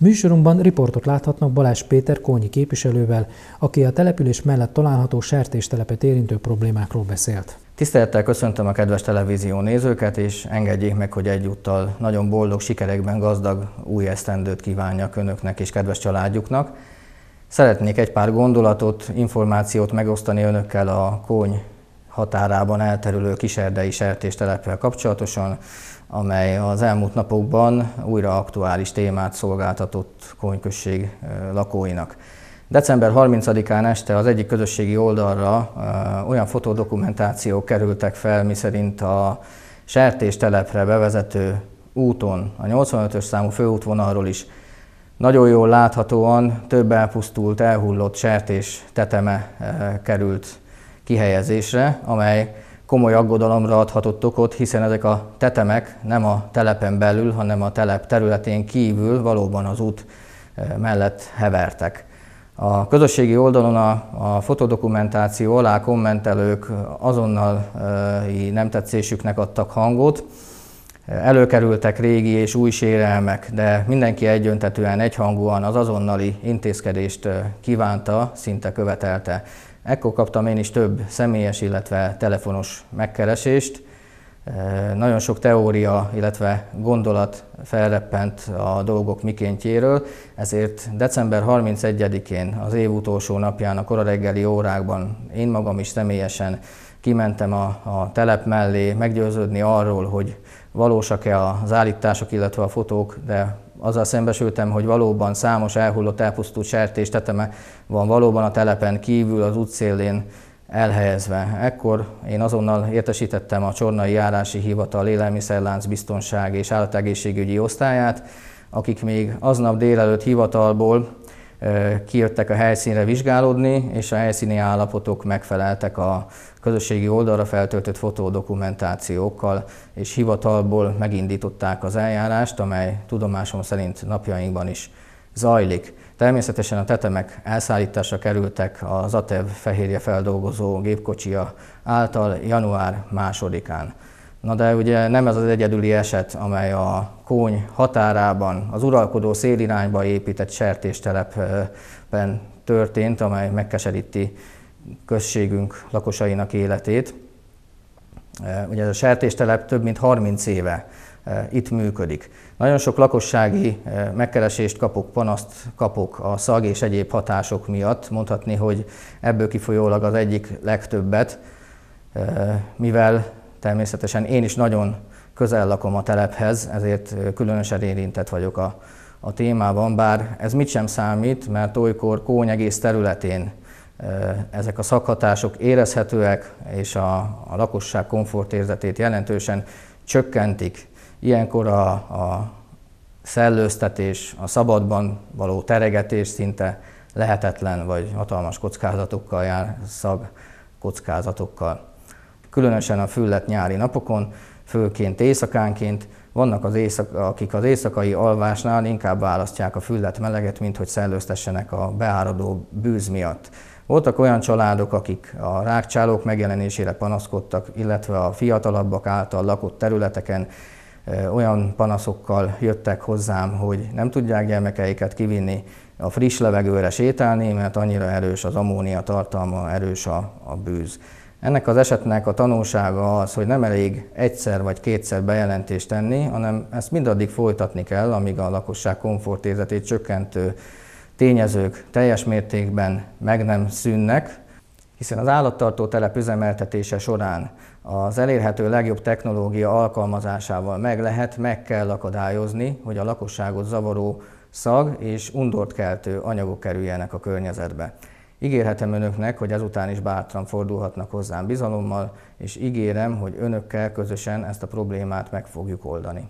Műsorunkban riportot láthatnak Balázs Péter Kónyi képviselővel, aki a település mellett található sertéstelepet érintő problémákról beszélt. Tisztelettel köszöntöm a kedves televízió nézőket, és engedjék meg, hogy egyúttal nagyon boldog, sikerekben gazdag új esztendőt kívánjak önöknek és kedves családjuknak. Szeretnék egy pár gondolatot, információt megosztani önökkel a Kóny határában elterülő kiserdei sertésteleppel kapcsolatosan, amely az elmúlt napokban újra aktuális témát szolgáltatott Konyközség lakóinak. December 30-án este az egyik közösségi oldalra olyan fotodokumentációk kerültek fel, miszerint a sertéstelepre bevezető úton, a 85-ös számú főútvonalról is nagyon jól láthatóan több elpusztult, elhullott sertés teteme került kihelyezésre, amely komoly aggodalomra adhatott okot, hiszen ezek a tetemek nem a telepen belül, hanem a telep területén kívül valóban az út eh, mellett hevertek. A közösségi oldalon a, a fotodokumentáció alá kommentelők azonnali eh, nem tetszésüknek adtak hangot, előkerültek régi és új sérelmek, de mindenki egyöntetően, egyhangúan az azonnali intézkedést eh, kívánta, szinte követelte. Ekkor kaptam én is több személyes, illetve telefonos megkeresést. Nagyon sok teória, illetve gondolat felreppent a dolgok mikéntjéről, ezért december 31-én, az év utolsó napján, a korareggeli reggeli órákban én magam is személyesen kimentem a, a telep mellé meggyőződni arról, hogy valósak-e az állítások, illetve a fotók, de azzal szembesültem, hogy valóban számos elhullott, elpusztult sertés teteme van valóban a telepen kívül, az útszélén elhelyezve. Ekkor én azonnal értesítettem a Csornai Járási Hivatal Élelmiszerlánc Biztonság és Állategészségügyi Osztályát, akik még aznap délelőtt hivatalból kijöttek a helyszínre vizsgálódni, és a helyszíni állapotok megfeleltek a közösségi oldalra feltöltött fotódokumentációkkal, és hivatalból megindították az eljárást, amely tudomásom szerint napjainkban is zajlik. Természetesen a tetemek elszállításra kerültek az ATEV fehérje feldolgozó gépkocsia által január másodikán. Na de ugye nem ez az egyedüli eset, amely a Kóny határában, az uralkodó szélirányba épített sertéstelepben történt, amely megkeseríti községünk lakosainak életét. E, ugye ez a sertéstelep több mint 30 éve e, itt működik. Nagyon sok lakossági e, megkeresést kapok, panaszt kapok a szag és egyéb hatások miatt. Mondhatni, hogy ebből kifolyólag az egyik legtöbbet, mivel Természetesen én is nagyon közel lakom a telephez, ezért különösen érintett vagyok a, a témában, bár ez mit sem számít, mert olykor Kóny egész területén ezek a szakhatások érezhetőek, és a, a lakosság komfortérzetét jelentősen csökkentik. Ilyenkor a, a szellőztetés, a szabadban való teregetés szinte lehetetlen, vagy hatalmas kockázatokkal jár, szag kockázatokkal különösen a füllet nyári napokon, főként éjszakánként, vannak az éjszak, akik az éjszakai alvásnál inkább választják a füllet meleget, mint hogy szellőztessenek a beáradó bűz miatt. Voltak olyan családok, akik a rákcsálók megjelenésére panaszkodtak, illetve a fiatalabbak által lakott területeken olyan panaszokkal jöttek hozzám, hogy nem tudják gyermekeiket kivinni a friss levegőre sétálni, mert annyira erős az ammónia tartalma, erős a, a bűz. Ennek az esetnek a tanulsága az, hogy nem elég egyszer vagy kétszer bejelentést tenni, hanem ezt mindaddig folytatni kell, amíg a lakosság komfortérzetét csökkentő tényezők teljes mértékben meg nem szűnnek, hiszen az állattartó telep üzemeltetése során az elérhető legjobb technológia alkalmazásával meg lehet, meg kell akadályozni, hogy a lakosságot zavaró szag és undort keltő anyagok kerüljenek a környezetbe. Ígérhetem önöknek, hogy ezután is bátran fordulhatnak hozzám bizalommal, és ígérem, hogy önökkel közösen ezt a problémát meg fogjuk oldani.